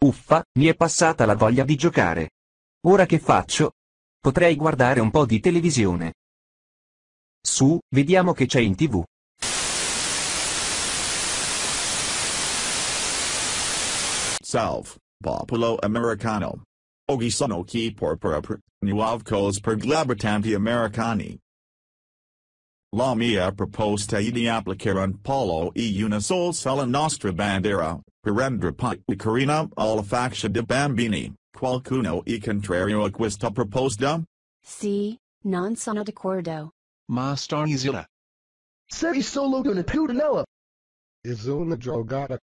Uffa, mi è passata la voglia di giocare. Ora che faccio? Potrei guardare un po' di televisione. Su, vediamo che c'è in tv. Salve, popolo americano. Oggi sono qui per proprio, nuove cose per gli abitanti americani. La mia proposta è di applicare un polo e una sola sulla nostra bandera, Hirendrapai Karina alla faccia di bambini, qualcuno è contrario a questa proposta? Si, non sono d'accordo. Ma starnisila. Sei solo una putanoa. Is una drogata.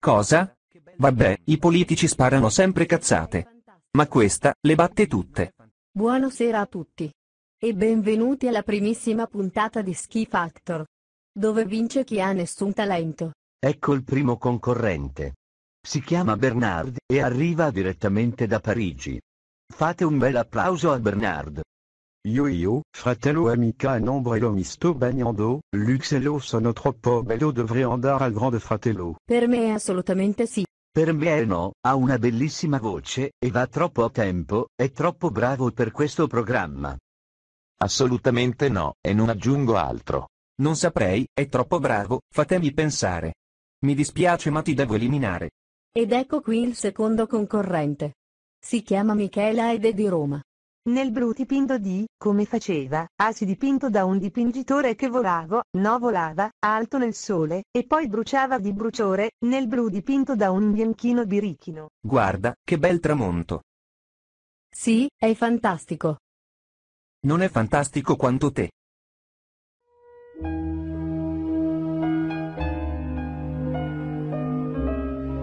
Cosa? Vabbè, i politici sparano sempre cazzate. Ma questa le batte tutte. Buonasera a tutti. E benvenuti alla primissima puntata di Ski Factor. Dove vince chi ha nessun talento. Ecco il primo concorrente. Si chiama Bernard e arriva direttamente da Parigi. Fate un bel applauso a Bernard. Io io, fratello amica e nombrello misto bagnando, luxello sono troppo bello dovrei andare al grande fratello. Per me assolutamente sì. Per me è no, ha una bellissima voce, e va troppo a tempo, è troppo bravo per questo programma. Assolutamente no, e non aggiungo altro. Non saprei, è troppo bravo, fatemi pensare. Mi dispiace ma ti devo eliminare. Ed ecco qui il secondo concorrente. Si chiama Michela ed è di Roma. Nel blu dipinto di, come faceva, asi dipinto da un dipingitore che volavo, no volava, alto nel sole, e poi bruciava di bruciore, nel blu dipinto da un bianchino birichino. Guarda, che bel tramonto. Sì, è fantastico. Non è fantastico quanto te.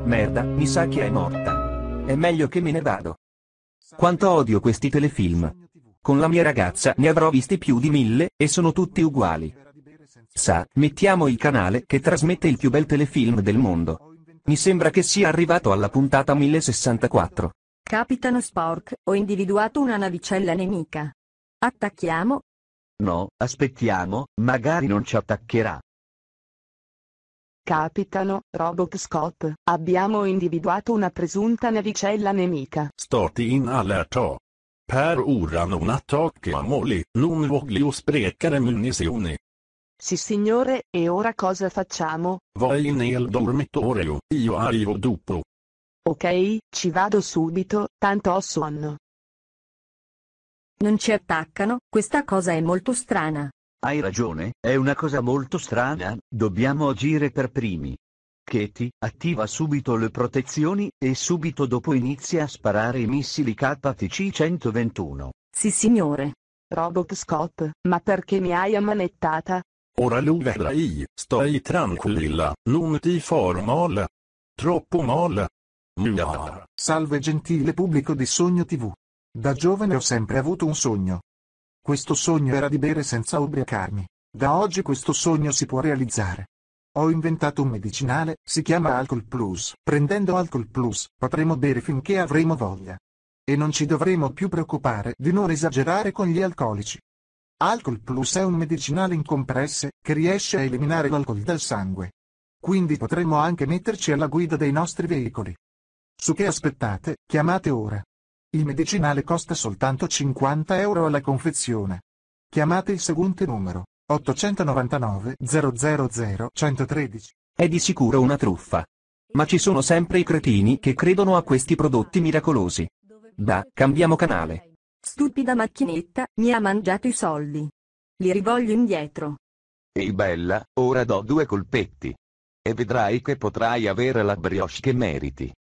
Merda, mi sa che è morta. È meglio che me ne vado. Quanto odio questi telefilm. Con la mia ragazza ne avrò visti più di mille, e sono tutti uguali. Sa, mettiamo il canale che trasmette il più bel telefilm del mondo. Mi sembra che sia arrivato alla puntata 1064. Capitano Spork, ho individuato una navicella nemica. Attacchiamo? No, aspettiamo, magari non ci attaccherà. Capitano, Robot Scott, abbiamo individuato una presunta navicella nemica. Stati in allerta. Oh. Per ora non attacchiamo lì, non voglio sprecare munizioni. Sì signore, e ora cosa facciamo? Vai nel dormitorio, io arrivo dopo. Ok, ci vado subito, tanto ho sonno. Non ci attaccano, questa cosa è molto strana. Hai ragione, è una cosa molto strana, dobbiamo agire per primi. Katie attiva subito le protezioni e subito dopo inizia a sparare i missili KTC-121. Sì signore. Robot Scott, ma perché mi hai ammanettata? Ora lo vedrai, stai tranquilla, non ti farò male. Troppo male. Mua. Salve gentile pubblico di Sogno TV. Da giovane ho sempre avuto un sogno, questo sogno era di bere senza ubriacarmi. Da oggi questo sogno si può realizzare. Ho inventato un medicinale, si chiama Alcol Plus. Prendendo Alcol Plus, potremo bere finché avremo voglia. E non ci dovremo più preoccupare di non esagerare con gli alcolici. Alcol Plus è un medicinale in compresse, che riesce a eliminare l'alcol dal sangue. Quindi potremo anche metterci alla guida dei nostri veicoli. Su che aspettate, chiamate ora. Il medicinale costa soltanto 50 euro alla confezione. Chiamate il seguente numero, 899 000 113. È di sicuro una truffa. Ma ci sono sempre i cretini che credono a questi prodotti miracolosi. Da, cambiamo canale. Stupida macchinetta, mi ha mangiato i soldi. Li rivoglio indietro. Ehi bella, ora do due colpetti. E vedrai che potrai avere la brioche che meriti.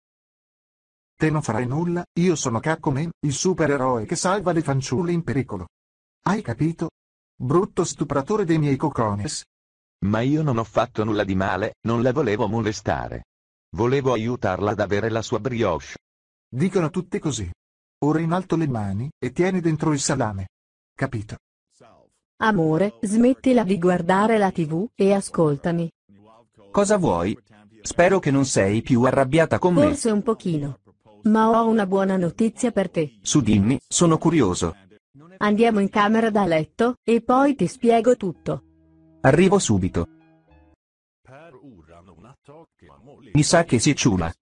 Te non farai nulla, io sono Kakumen, il supereroe che salva le fanciulle in pericolo. Hai capito? Brutto stupratore dei miei cocones. Ma io non ho fatto nulla di male, non la volevo molestare. Volevo aiutarla ad avere la sua brioche. Dicono tutte così. Ora in alto le mani, e tieni dentro il salame. Capito? Amore, smettila di guardare la tv, e ascoltami. Cosa vuoi? Spero che non sei più arrabbiata con Forse me. Forse un pochino ma ho una buona notizia per te. Su dimmi, sono curioso. Andiamo in camera da letto, e poi ti spiego tutto. Arrivo subito. Mi sa che si ciula.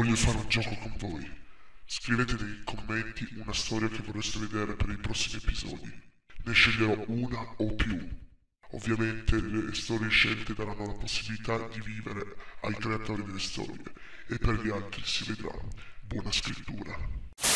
Voglio fare un gioco con voi. Scrivete nei commenti una storia che vorreste vedere per i prossimi episodi. Ne sceglierò una o più. Ovviamente le storie scelte daranno la possibilità di vivere ai creatori delle storie e per gli altri si vedrà. Buona scrittura.